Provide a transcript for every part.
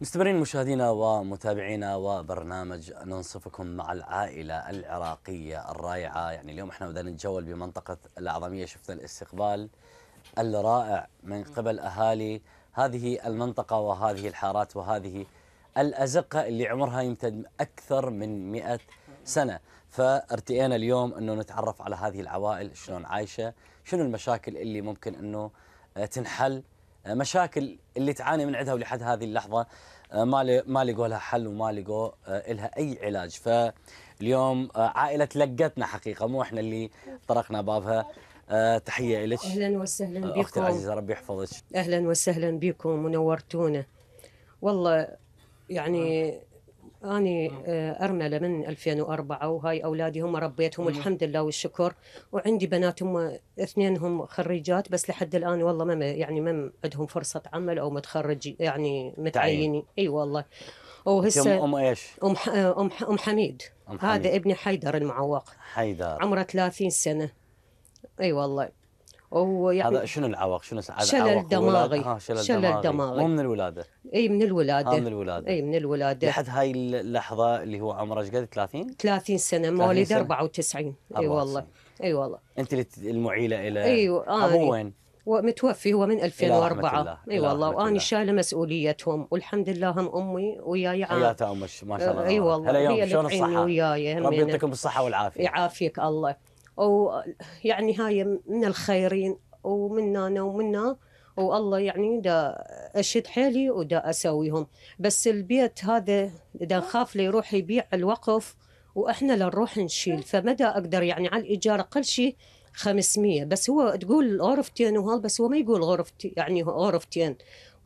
مستمرين مشاهدينا ومتابعينا وبرنامج ننصفكم مع العائلة العراقية الرائعة يعني اليوم احنا بدنا نتجول بمنطقة الأعظمية شفنا الاستقبال الرائع من قبل أهالي هذه المنطقة وهذه الحارات وهذه الأزقة اللي عمرها يمتد أكثر من 100 سنة فارتئينا اليوم أنه نتعرف على هذه العوائل شلون عايشة شنو المشاكل اللي ممكن أنه تنحل آه، مشاكل اللي تعاني من عندها ولحد هذه اللحظه آه، ما ما لقوا لها حل وما لقوا آه، لها اي علاج فاليوم عائله لقتنا حقيقه مو احنا اللي طرقنا بابها تحيه لك اهلا وسهلا بكم اختي العزيزه ربي يحفظك اهلا وسهلا بكم ونورتونا والله يعني أنا نعم. آه، أرملة من 2004 وهاي أولادي هم ربيتهم الحمد لله والشكر وعندي بنات هم اثنين هم خريجات بس لحد الآن والله ما يعني ما عندهم فرصة عمل أو متخرج يعني متعينين أي أيوة والله وهسه أم إيش؟ أم آه، أم أم حميد هذا ابني حيدر المعوق حيدر عمره 30 سنة أي أيوة والله يعني هذا شنو العوق؟ شنو شلل دماغي شلل, شلل دماغي. دماغي مو من الولاده اي من الولاده من الولاده اي من الولاده لحد هاي اللحظه اللي هو عمره ايش قد 30 30 سنه مواليد 94 اي والله اي والله انت اللي المعيله الى ايوه آه ابوه وين؟ ومتوفي هو من 2004 اي والله وانا شايله مسؤوليتهم والحمد لله هم امي وياي عام حياتها امك ما شاء الله اي والله هلا يوم شلون الصحه؟ ربي يعطيكم الصحه والعافيه يعافيك الله ويعني هاي من الخيرين ومنا أنا ومنا والله يعني دا اشد حيلي ودا اسويهم بس البيت هذا دا لي يروح يبيع الوقف واحنا لنروح نشيل فمدى اقدر يعني على الايجار اقل شيء 500 بس هو تقول غرفتين وهذا بس هو ما يقول غرفتي يعني غرفتين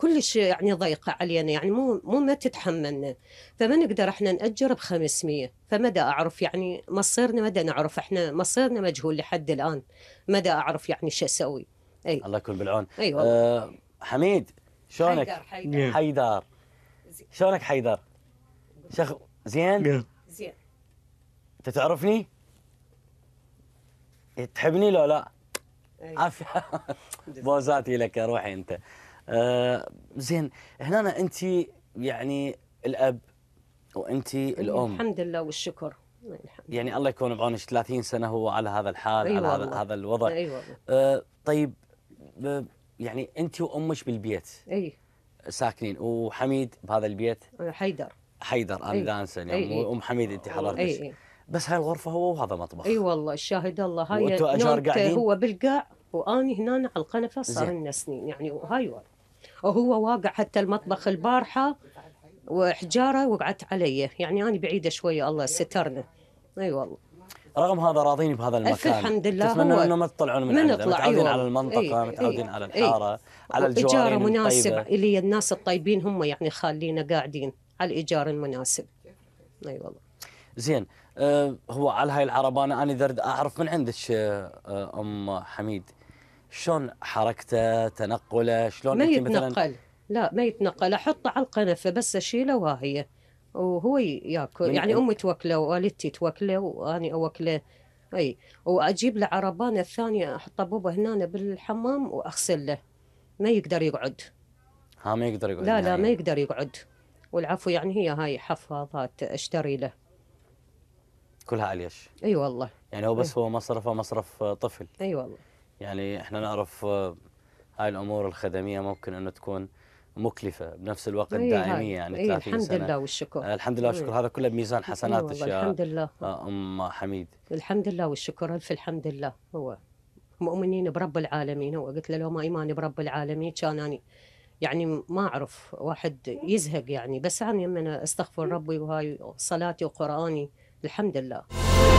كلش يعني ضيقة علينا يعني مو مو ما تتحملنا فما نقدر احنا نأجر ب 500 فمدى أعرف يعني مصيرنا مدى نعرف احنا مصيرنا مجهول لحد الآن مدى أعرف يعني شو أسوي أي. الله يكون بالعون أي والله. أه حميد شلونك حيدر حيدر شلونك حيدر؟ شخ زين زين انت تعرفني تحبني لو لا عافيه بوزاتي لك يا روحي انت آه، زين هنا انت يعني الاب وانت الام الحمد لله والشكر الحمد يعني الله يكون بعونك 30 سنه هو على هذا الحال أيوة على هذا هذا الوضع أيوة الله. آه، طيب يعني انت وامك بالبيت اي ساكنين وحميد بهذا البيت آه، حيدر حيدر انا أيه. انسى يعني أيوة ام حميد انت حضرتك أيه. بس هاي الغرفه هو وهذا مطبخ اي والله الشاهد الله هاي هو بالقاع واني هنا على القنفه صار لنا سنين يعني هاي والله وهو واقع حتى المطبخ البارحة وحجارة وقعت علي يعني أنا بعيدة شوية الله سترنا أي أيوة والله رغم هذا راضين بهذا المكان الحمد لله تتمنى انه ما تطلعون من, عنده متعودين أيوة. على المنطقه أيه. إيه، متعودين أيه. على الحاره أيه. على الجوار ايجار مناسب اللي الناس الطيبين هم يعني خالينا قاعدين على الايجار المناسب اي أيوة والله زين أه هو على هاي العربانه انا درد اعرف من عندك آه، ام حميد شلون حركته تنقله شلون ما يتنقل لا ما يتنقل احطه على القنفه بس اشيله وها هي وهو ياكل يعني امي توكله ووالدتي توكله واني اوكله اي واجيب له عربانه الثانيه احطه بوبه هنا بالحمام واغسل له ما يقدر يقعد ها ما يقدر يقعد لا لا ما يقدر يقعد والعفو يعني هي هاي حفاضات اشتري له كلها عليش اي أيوة والله يعني هو بس أيوة. هو مصرفه مصرف طفل اي أيوة والله يعني احنا نعرف آه، هاي الامور الخدميه ممكن انه تكون مكلفة بنفس الوقت إيه دائمية يعني إيه 30 الحمد سنة الحمد لله والشكر الحمد لله والشكر هذا كله بميزان حسناتك إيه يا الحمد لله آه، أم حميد الحمد لله والشكر ألف الحمد لله هو مؤمنين برب العالمين هو قلت له لو ما إيماني برب العالمين كان اني يعني ما أعرف واحد يزهق يعني بس أنا يعني أستغفر ربي وهاي صلاتي وقرآني الحمد لله